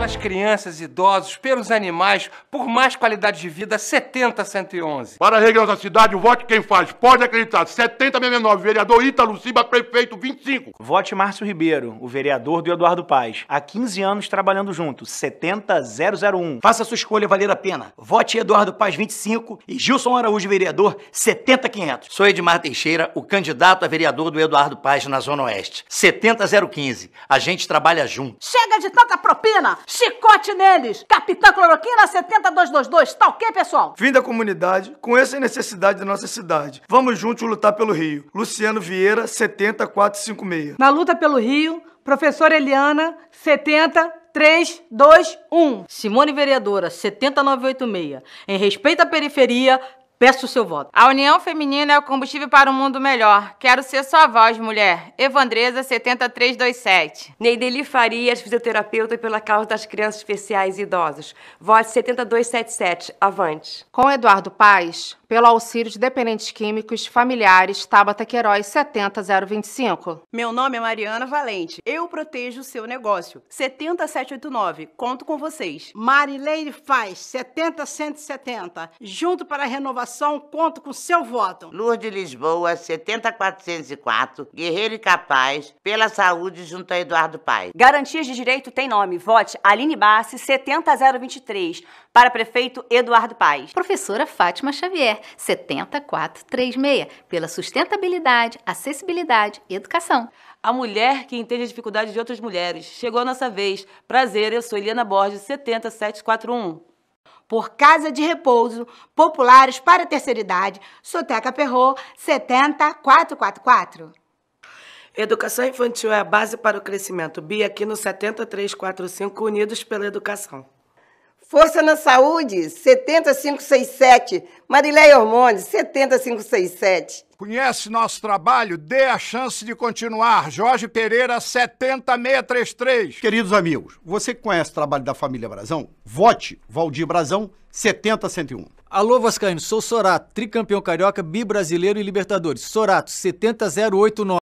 pelas crianças, idosos, pelos animais, por mais qualidade de vida, 70-111. Para a regra da cidade, vote quem faz. Pode acreditar. 7069, vereador Ítalo Ciba, prefeito 25. Vote Márcio Ribeiro, o vereador do Eduardo Paz. Há 15 anos trabalhando junto. 70001. Faça sua escolha valer a pena. Vote Eduardo Paz 25 e Gilson Araújo, vereador 70500. Sou Edmar Teixeira, o candidato a vereador do Eduardo Paz na Zona Oeste. 70015. A gente trabalha junto. Chega de tanta propina! Chicote neles! Capitã Cloroquina 70222. Tá ok, pessoal? Fim da comunidade, com essa necessidade da nossa cidade. Vamos juntos lutar pelo Rio. Luciano Vieira, 70456. Na luta pelo Rio, professora Eliana, 70 3, 2, 1. Simone Vereadora, 70986. Em respeito à periferia, Peço o seu voto. A união feminina é o combustível para um mundo melhor. Quero ser sua voz, mulher. Evandreza 7327. Neideli Farias, fisioterapeuta pela causa das crianças especiais e idosos. Vote 7277. Avante. Com Eduardo Paz, pelo auxílio de dependentes químicos familiares Tabata Queiroz 70025. Meu nome é Mariana Valente. Eu protejo o seu negócio. 70789. Conto com vocês. Marileide Faz 70170. Junto para a renovação votação, conto com seu voto. Lourdes Lisboa, 70404, guerreiro e capaz, pela saúde junto a Eduardo Paes. Garantias de direito tem nome. Vote Aline Bassi, 70023, para prefeito Eduardo Paes. Professora Fátima Xavier, 70436, pela sustentabilidade, acessibilidade e educação. A mulher que entende a dificuldade de outras mulheres. Chegou a nossa vez. Prazer, eu sou Eliana Borges, 70741 por Casa de Repouso, Populares para a Terceira Idade, Soteca Perro, 70444. Educação infantil é a base para o crescimento. Bia aqui no 70345 Unidos pela Educação. Força na Saúde, 70567. Marileia Hormônios, 70567. Conhece nosso trabalho? Dê a chance de continuar. Jorge Pereira, 70633. Queridos amigos, você que conhece o trabalho da família Brazão, vote Valdir Brazão, 7001. Alô, Vascaíno, sou Sorato, tricampeão carioca, bi-brasileiro e libertadores. Sorato, 70089.